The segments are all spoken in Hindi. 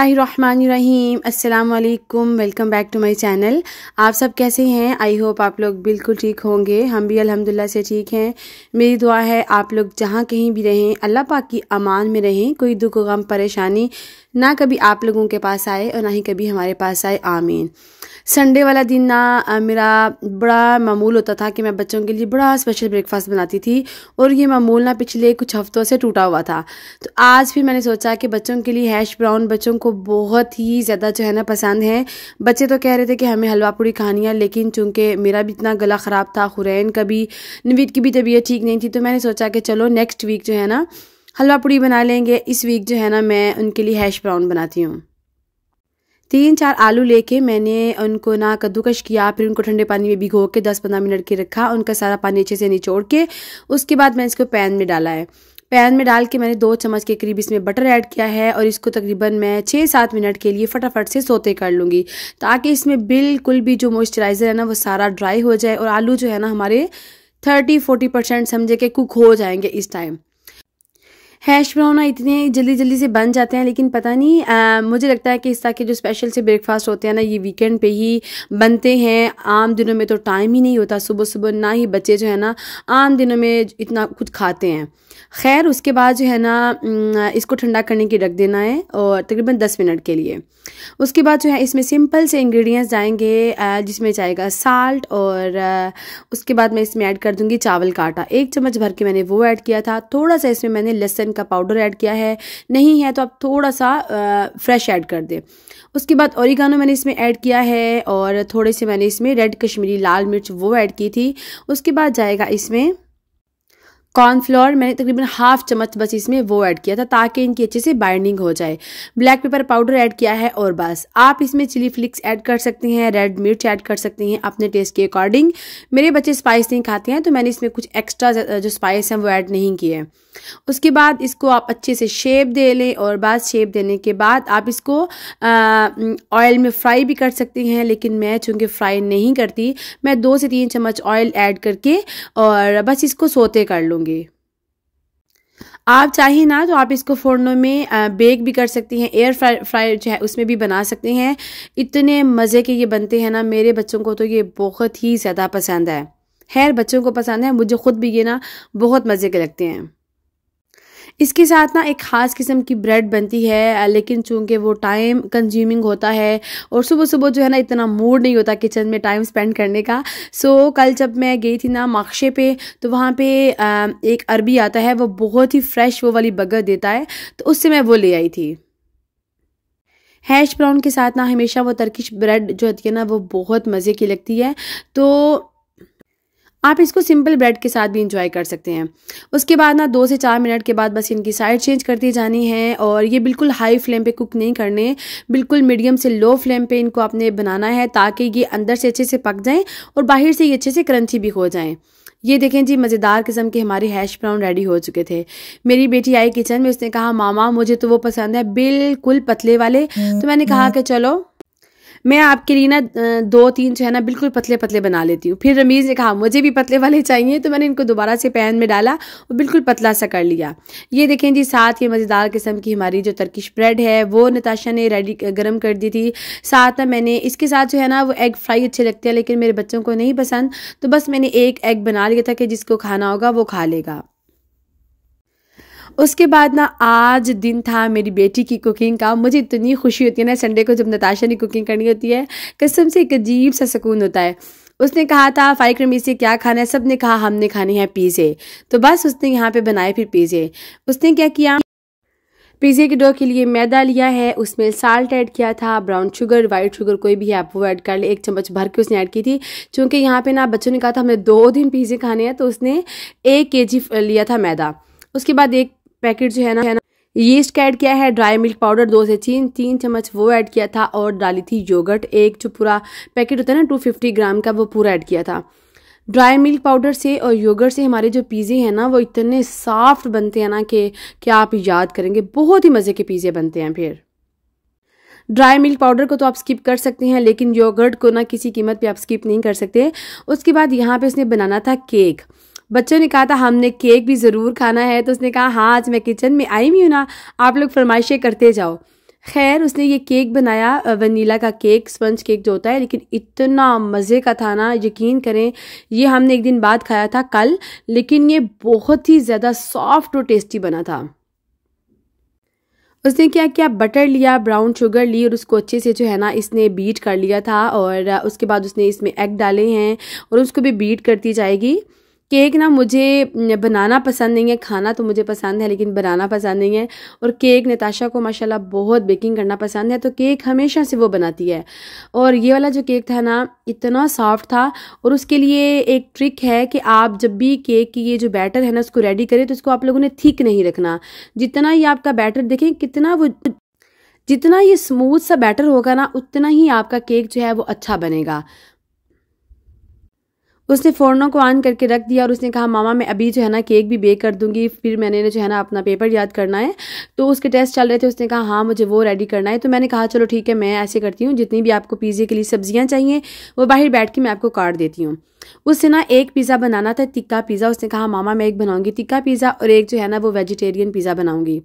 अस्सलाम वालेकुम welcome back to my channel आप सब कैसे हैं आई होप आप लोग बिल्कुल ठीक होंगे हम भी अल्हम्दुलिल्लाह से ठीक हैं मेरी दुआ है आप लोग जहाँ कहीं भी रहें अल्लाह पाक की अमान में रहें कोई दुख गम परेशानी ना कभी आप लोगों के पास आए और ना ही कभी हमारे पास आए आमीन संडे वाला दिन ना मेरा बड़ा मामूल होता था कि मैं बच्चों के लिए बड़ा स्पेशल ब्रेकफास्ट बनाती थी और ये मामूल ना पिछले कुछ हफ्तों से टूटा हुआ था तो आज फिर मैंने सोचा कि बच्चों के लिए हैश ब्राउन बच्चों को बहुत ही ज़्यादा जो है ना पसंद है बच्चे तो कह रहे थे कि हमें हलवा पूड़ी खानी है लेकिन चूंकि मेरा भी इतना गला ख़राब था हुरैन का भी नवीद की भी तबीयत ठीक नहीं थी तो मैंने सोचा कि चलो नेक्स्ट वीक जो है ना हलवा पूड़ी बना लेंगे इस वीक जो है ना मैं उनके लिए हैश ब्राउन बनाती हूँ तीन चार आलू लेके मैंने उनको ना कद्दूकश किया फिर उनको ठंडे पानी में भिगो के दस पंद्रह मिनट के रखा उनका सारा पानी अच्छे से निचोड़ के उसके बाद मैंने इसको पैन में डाला है पैन में डाल के मैंने दो चम्मच के करीब इसमें बटर ऐड किया है और इसको तकरीबन मैं छः सात मिनट के लिए फटाफट से सोते कर लूँगी ताकि इसमें बिल्कुल भी जो मॉइस्चराइज़र है ना वो सारा ड्राई हो जाए और आलू जो है ना हमारे थर्टी फोर्टी परसेंट समझे के कुक हो जाएंगे इस टाइम हैश ब्राउन इतने जल्दी जल्दी से बन जाते हैं लेकिन पता नहीं आ, मुझे लगता है कि इस तरह के जो स्पेशल से ब्रेकफास्ट होते हैं ना ये वीकेंड पे ही बनते हैं आम दिनों में तो टाइम ही नहीं होता सुबह सुबह ना ही बच्चे जो है ना आम दिनों में इतना कुछ खाते हैं खैर उसके बाद जो है ना इसको ठंडा करने की रख देना है और तकरीबन दस मिनट के लिए उसके बाद जो है इसमें सिंपल से इंग्रेडिएंट्स जाएंगे जिसमें जाएगा साल्ट और उसके बाद मैं इसमें ऐड कर दूंगी चावल का आटा एक चम्मच भर के मैंने वो ऐड किया था थोड़ा सा इसमें मैंने लहसन बेसन का पाउडर ऐड किया है नहीं है तो आप थोड़ा सा फ्रेश ऐड कर दें उसके बाद औरिगानो मैंने इसमें ऐड किया है और थोड़े से मैंने इसमें रेड कश्मीरी लाल मिर्च वो ऐड की थी उसके बाद जाएगा इसमें कॉर्नफ्लोर मैंने तकरीबन हाफ चम्मच बस इसमें वो ऐड किया था ताकि इनकी अच्छे से बाइंडिंग हो जाए ब्लैक पेपर पाउडर ऐड किया है और बस आप इसमें चिली फ्लिक्स ऐड कर सकती हैं रेड मिर्च ऐड कर सकती हैं अपने टेस्ट के अकॉर्डिंग मेरे बच्चे स्पाइस नहीं खाते हैं तो मैंने इसमें कुछ एक्स्ट्रा जो स्पाइस हैं वो ऐड नहीं किए हैं उसके बाद इसको आप अच्छे से शेप दे लें और बस शेप देने के बाद आप इसको ऑयल में फ्राई भी कर सकती हैं लेकिन मैं चूँकि फ्राई नहीं करती मैं दो से तीन चम्मच ऑयल ऐड करके और बस इसको सोते कर लूँ होंगे आप चाहें ना तो आप इसको फोड़नों में बेक भी कर सकती हैं एयर फ्राई फ्राई जो है उसमें भी बना सकते हैं इतने मज़े के ये बनते हैं ना मेरे बच्चों को तो ये बहुत ही ज़्यादा पसंद है खैर बच्चों को पसंद है मुझे ख़ुद भी ये ना बहुत मज़े के लगते हैं इसके साथ ना एक ख़ास किस्म की ब्रेड बनती है लेकिन चूँकि वो टाइम कंज्यूमिंग होता है और सुबह सुबह जो है ना इतना मूड नहीं होता किचन में टाइम स्पेंड करने का सो कल जब मैं गई थी ना माक्शे पे तो वहाँ पे एक अरबी आता है वो बहुत ही फ्रेश वो वाली बगर देता है तो उससे मैं वो ले आई थी हैश ब्राउन के साथ ना हमेशा वो तर्किश ब्रेड जो होती है ना वो बहुत मज़े की लगती है तो आप इसको सिंपल ब्रेड के साथ भी इंजॉय कर सकते हैं उसके बाद ना दो से चार मिनट के बाद बस इनकी साइड चेंज करती जानी है और ये बिल्कुल हाई फ्लेम पे कुक नहीं करने बिल्कुल मीडियम से लो फ्लेम पे इनको आपने बनाना है ताकि ये अंदर से अच्छे से पक जाएँ और बाहर से ये अच्छे से क्रंची भी हो जाएँ ये देखें जी मज़ेदार किस्म के हमारे हैश ब्राउन रेडी हो चुके थे मेरी बेटी आई किचन में उसने कहा मामा मुझे तो वो पसंद है बिल्कुल पतले वाले तो मैंने कहा हम्म। कि चलो मैं आपके लिए ना दो तीन जो है ना बिल्कुल पतले पतले बना लेती हूँ फिर रमीज़ ने कहा मुझे भी पतले वाले चाहिए तो मैंने इनको दोबारा से पैन में डाला और बिल्कुल पतला सा कर लिया ये देखें जी साथ ये मज़ेदार किस्म की हमारी जो तर्किश ब्रेड है वो नताशा ने रेडी गर्म कर दी थी साथ ना मैंने इसके साथ जो है ना वो एग फ्राई अच्छे लगते हैं लेकिन मेरे बच्चों को नहीं पसंद तो बस मैंने एक एग बना लिया था कि जिसको खाना होगा वो खा लेगा उसके बाद ना आज दिन था मेरी बेटी की कुकिंग का मुझे इतनी खुशी होती है ना संडे को जब नताशा ने कुकिंग करनी होती है कसम से एक अजीब सा सुकून होता है उसने कहा था फाइव रमी से क्या खाना है सब ने कहा हमने खानी है पिज़्ज़े तो बस उसने यहाँ पे बनाए फिर पिज़्ज़े उसने क्या किया पिज़्ज़े के डो के लिए मैदा लिया है उसमें साल्ट ऐड किया था ब्राउन शुगर वाइट शुगर कोई भी आप वो ऐड कर ले एक चम्मच भर के उसने ऐड की थी क्योंकि यहाँ पे ना बच्चों ने कहा था हमने दो दिन पिज़्ज़े खाने हैं तो उसने एक के जी लिया था मैदा उसके बाद एक पैकेट जो है ना है ना यीस्ट का ऐड किया है ड्राई मिल्क पाउडर दो से तीन तीन चम्मच वो ऐड किया था और डाली थी योगर्ट एक जो पूरा पैकेट होता है ना टू फिफ्टी ग्राम का वो पूरा ऐड किया था ड्राई मिल्क पाउडर से और योगर्ट से हमारे जो पीज़े हैं ना वो इतने सॉफ्ट बनते हैं ना कि क्या आप याद करेंगे बहुत ही मज़े के पीज़े बनते हैं फिर ड्राई मिल्क पाउडर को तो आप स्किप कर सकते हैं लेकिन योगर्ट को ना किसी कीमत पे आप स्किप नहीं कर सकते उसके बाद यहाँ पे उसने बनाना था केक बच्चों ने कहा था हमने केक भी ज़रूर खाना है तो उसने कहा हाँ आज मैं किचन में आई हुई हूँ ना आप लोग फरमाइशें करते जाओ खैर उसने ये केक बनाया वनीला का केक स्पंज केक जो होता है लेकिन इतना मज़े का था ना यकीन करें ये हमने एक दिन बाद खाया था कल लेकिन ये बहुत ही ज़्यादा सॉफ्ट और टेस्टी बना था उसने क्या किया बटर लिया ब्राउन शुगर ली और उसको अच्छे से जो है ना इसने बीट कर लिया था और उसके बाद उसने इसमें एग डाले हैं और उसको भी बीट करती जाएगी केक ना मुझे बनाना पसंद नहीं है खाना तो मुझे पसंद है लेकिन बनाना पसंद नहीं है और केक नताशा को माशाल्लाह बहुत बेकिंग करना पसंद है तो केक हमेशा से वो बनाती है और ये वाला जो केक था ना इतना सॉफ्ट था और उसके लिए एक ट्रिक है कि आप जब भी केक की ये जो बैटर है ना उसको रेडी करें तो उसको आप लोगों ने थीक नहीं रखना जितना ये आपका बैटर देखें कितना वो जितना ये स्मूथ सा बैटर होगा ना उतना ही आपका केक जो है वो अच्छा बनेगा उसने फ़ोनों को ऑन करके रख दिया और उसने कहा मामा मैं अभी जो है ना केक भी बेक कर दूंगी फिर मैंने जो है ना अपना पेपर याद करना है तो उसके टेस्ट चल रहे थे उसने कहा हाँ मुझे वो रेडी करना है तो मैंने कहा चलो ठीक है मैं ऐसे करती हूँ जितनी भी आपको पिज़्ज़े के लिए सब्ज़ियाँ चाहिए वो बाहर बैठ के मैं आपको काट देती हूँ उससे ना एक पिज़्ज़ा बनाना था टिक्का पिज़्ज़ा उसने कहा मामा मैं एक बनाऊंगी टिक्का पिज़्ज़ा और एक जो है ना वो वेजिटेरियन पिज़्ज़ा बनाऊंगी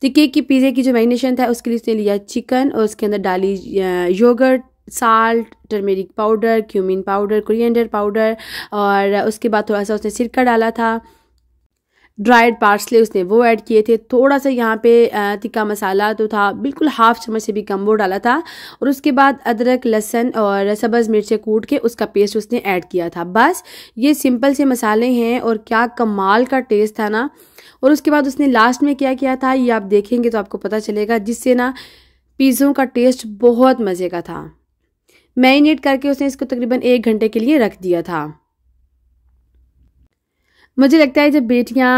टिक्के तो की पिज़्ज़े की जो मैरिनेशन था उसके लिए उसने लिया चिकन और उसके अंदर डाली yogurt salt turmeric powder cumin powder coriander powder और उसके बाद थोड़ा सा उसने सिरका डाला था ड्राइड पार्सले उसने वो ऐड किए थे थोड़ा सा यहाँ पे तिक्का मसाला तो था बिल्कुल हाफ चम्मच से भी कम वो डाला था और उसके बाद अदरक लहसन और सब्ज़ मिर्चें कूट के उसका पेस्ट उसने ऐड किया था बस ये सिंपल से मसाले हैं और क्या कमाल का टेस्ट था ना और उसके बाद उसने लास्ट में क्या किया था ये आप देखेंगे तो आपको पता चलेगा जिससे ना पिज़्ज़ों का टेस्ट बहुत मज़े का था मैरिनेट करके उसने इसको तकरीबन एक घंटे के लिए रख दिया था मुझे लगता है जब बेटियां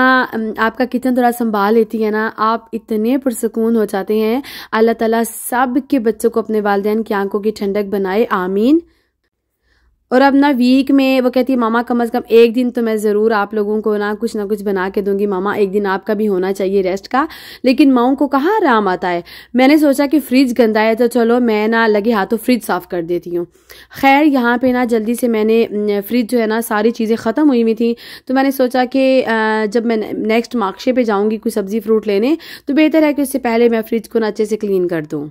आपका किचन थोड़ा संभाल लेती है ना आप इतने पुरसकून हो जाते हैं अल्लाह ताला सब के बच्चों को अपने वालदेन की आंखों की ठंडक बनाए आमीन और अब ना वीक में वो कहती है मामा कम अज़ कम एक दिन तो मैं ज़रूर आप लोगों को ना कुछ ना कुछ बना के दूंगी मामा एक दिन आपका भी होना चाहिए रेस्ट का लेकिन माओ को कहाँ आराम आता है मैंने सोचा कि फ्रिज गंदा है तो चलो मैं ना लगे हाथों फ्रिज साफ़ कर देती हूँ खैर यहाँ पे ना जल्दी से मैंने फ्रिज जो है ना सारी चीज़ें ख़त्म हुई हुई थी तो मैंने सोचा कि जब मैं नेक्स्ट मार्क्शे पर जाऊँगी कोई सब्ज़ी फ्रूट लेने तो बेहतर है कि उससे पहले मैं फ्रिज को ना अच्छे से क्लीन कर दूँ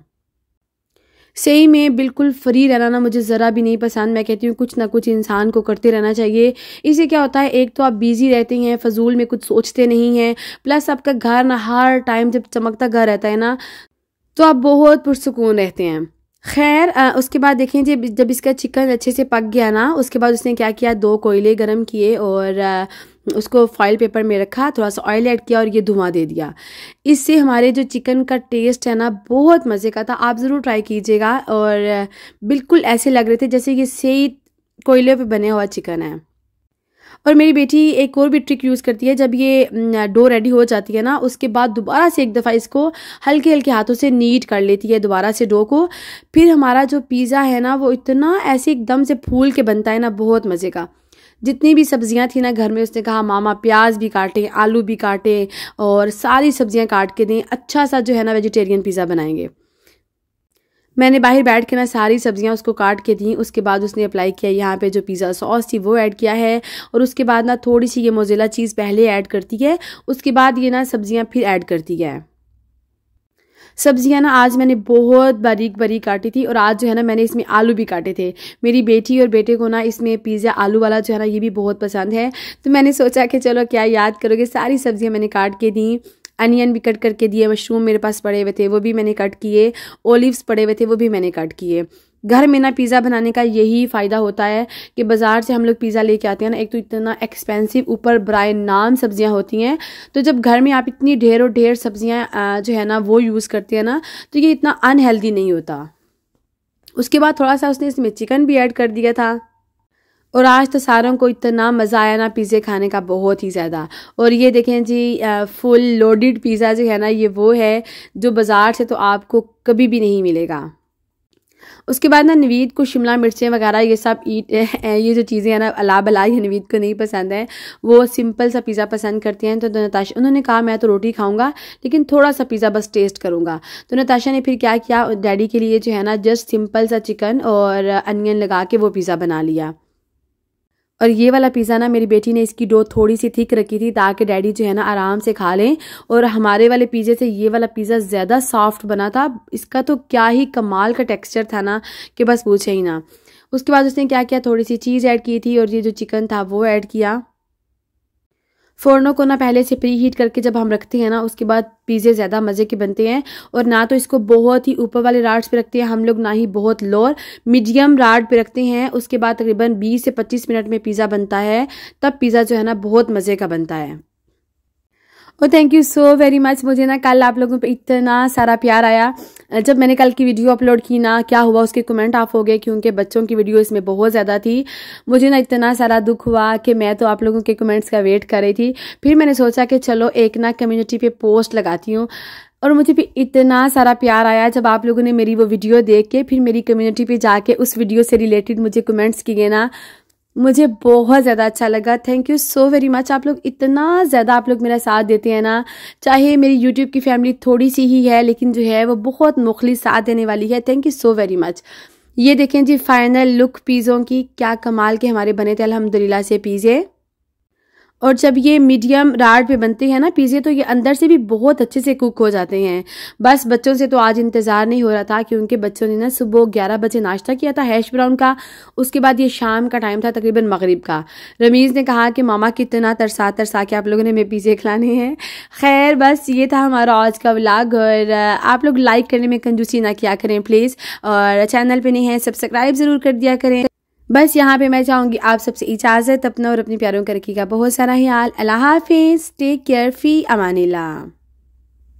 सही में बिल्कुल फ्री रहना ना मुझे ज़रा भी नहीं पसंद मैं कहती हूँ कुछ ना कुछ इंसान को करते रहना चाहिए इससे क्या होता है एक तो आप बिज़ी रहते हैं फजूल में कुछ सोचते नहीं हैं प्लस आपका घर ना हर टाइम जब चमकता घर रहता है ना तो आप बहुत पुरसकून रहते हैं खैर उसके बाद देखें जब जब इसका चिकन अच्छे से पक गया ना उसके बाद उसने क्या किया दो कोयले गर्म किए और आ, उसको फॉइल पेपर में रखा थोड़ा सा ऑयल ऐड किया और ये धुआं दे दिया इससे हमारे जो चिकन का टेस्ट है ना बहुत मज़े का था आप ज़रूर ट्राई कीजिएगा और बिल्कुल ऐसे लग रहे थे जैसे कि सही कोयले पे बने हुआ चिकन है और मेरी बेटी एक और भी ट्रिक यूज़ करती है जब ये डो रेडी हो जाती है ना उसके बाद दोबारा से एक दफ़ा इसको हल्के हल्के हाथों से नीट कर लेती है दोबारा से डो को फिर हमारा जो पिज़्ज़ा है ना वो इतना ऐसे एकदम से फूल के बनता है ना बहुत मज़े का जितनी भी सब्जियां थी ना घर में उसने कहा मामा प्याज भी काटें आलू भी काटें और सारी सब्जियां काट के दें अच्छा सा जो है ना वेजिटेरियन पिज़्ज़ा बनाएंगे मैंने बाहर बैठ के ना सारी सब्जियां उसको काट के दी उसके बाद उसने अप्लाई किया यहाँ पे जो पिज़्ज़ा सॉस थी वो ऐड किया है और उसके बाद ना थोड़ी सी ये मोजिला चीज़ पहले ऐड करती है उसके बाद ये ना सब्जियां फिर ऐड करती है सब्जियाँ ना आज मैंने बहुत बारीक बारीक काटी थी और आज जो है ना मैंने इसमें आलू भी काटे थे मेरी बेटी और बेटे को ना इसमें पिज़्ज़ा आलू वाला जो है ना ये भी बहुत पसंद है तो मैंने सोचा कि चलो क्या याद करोगे सारी सब्जियाँ मैंने काट के दी अनियन भी कट करके दिए मशरूम मेरे पास पड़े हुए थे वो भी मैंने कट किए ओलिव्स पड़े हुए थे वो भी मैंने कट किए घर में ना पिज़्ज़ा बनाने का यही फ़ायदा होता है कि बाज़ार से हम लोग पिज़्ज़ा लेके आते हैं ना एक तो इतना एक्सपेंसिव ऊपर ब्राय नाम सब्ज़ियाँ होती हैं तो जब घर में आप इतनी ढेर और ढेर सब्ज़ियाँ जो है ना वो यूज़ करते हैं ना तो ये इतना अनहेल्दी नहीं होता उसके बाद थोड़ा सा उसने इसमें चिकन भी ऐड कर दिया था और आज तो सारों को इतना मज़ा आया ना पिज़्ज़े खाने का बहुत ही ज़्यादा और ये देखें जी फुल लोडेड पिज़्ज़ा जो है ना ये वो है जो बाज़ार से तो आपको कभी भी नहीं मिलेगा उसके बाद ना नवीद को शिमला मिर्चें वगैरह ये सब ईट ये जो चीज़ें हैं ना अला बला ये नवीद को नहीं पसंद है वो सिंपल सा पिज़्ज़ा पसंद करते हैं तो, तो नताशा उन्होंने कहा मैं तो रोटी खाऊंगा लेकिन थोड़ा सा पिज़्ज़ा बस टेस्ट करूँगा तो नताशा ने फिर क्या किया डैडी के लिए जो है ना जस्ट सिंपल सा चिकन और अनियन लगा के वो पिज़्ज़ा बना लिया और ये वाला पिज़्ज़ा ना मेरी बेटी ने इसकी डो थोड़ी सी थिक रखी थी ताकि डैडी जो है ना आराम से खा लें और हमारे वाले पिज़्ज़े से ये वाला पिज़्ज़ा ज़्यादा सॉफ्ट बना था इसका तो क्या ही कमाल का टेक्सचर था ना कि बस पूछे ही ना उसके बाद उसने क्या किया थोड़ी सी चीज़ ऐड की थी और ये जो चिकन था वो ऐड किया फोरनों को ना पहले से प्री हीट करके जब हम रखते हैं ना उसके बाद पिज़्ज़े ज़्यादा मज़े के बनते हैं और ना तो इसको बहुत ही ऊपर वाले राड्स पे रखते हैं हम लोग ना ही बहुत लोअर मीडियम राड पे रखते हैं उसके बाद तकरीबन 20 से 25 मिनट में पिज़्ज़ा बनता है तब पिज़्ज़ा जो है ना बहुत मज़े का बनता है oh thank you so very much मुझे ना कल आप लोगों पे इतना सारा प्यार आया जब मैंने कल की वीडियो अपलोड की ना क्या हुआ उसके कमेंट आप हो गए क्योंकि बच्चों की वीडियो इसमें बहुत ज़्यादा थी मुझे ना इतना सारा दुख हुआ कि मैं तो आप लोगों के कमेंट्स का वेट कर रही थी फिर मैंने सोचा कि चलो एक ना कम्युनिटी पे पोस्ट लगाती हूँ और मुझे भी इतना सारा प्यार आया जब आप लोगों ने मेरी वो वीडियो देख के फिर मेरी कम्युनिटी पे जाके उस वीडियो से रिलेटेड मुझे कमेंट्स किए ना मुझे बहुत ज़्यादा अच्छा लगा thank you so very much आप लोग इतना ज़्यादा आप लोग मेरा साथ देते हैं ना चाहे मेरी यूट्यूब की फैमिली थोड़ी सी ही है लेकिन जो है वो बहुत मुखली साथ देने वाली है thank you so very much ये देखें जी फाइनल लुक पीज़ों की क्या कमाल के हमारे बने थे अलहमदिल्ला से पीज़े और जब ये मीडियम राड पे बनते हैं ना पिज़्ज़े तो ये अंदर से भी बहुत अच्छे से कुक हो जाते हैं बस बच्चों से तो आज इंतज़ार नहीं हो रहा था कि उनके बच्चों ने ना सुबह ग्यारह बजे नाश्ता किया था हैश ब्राउन का उसके बाद ये शाम का टाइम था तकरीबन मगरिब का रमीज़ ने कहा कि मामा कितना तरसा तरसा के आप लोगों ने हमें पिज़्ज़े खिलाने हैं खैर बस ये था हमारा आज का व्लाग और आप लोग लाइक करने में कंजूसी ना किया करें प्लीज़ और चैनल पर नहीं है सब्सक्राइब ज़रूर कर दिया करें बस यहाँ पे मैं चाहूँगी आप सबसे इजाज़त अपना और अपने प्यारों का रखिएगा बहुत सारा ख्याल अल्लाह हाफिज़ टेक केयर फ़ी अमानिला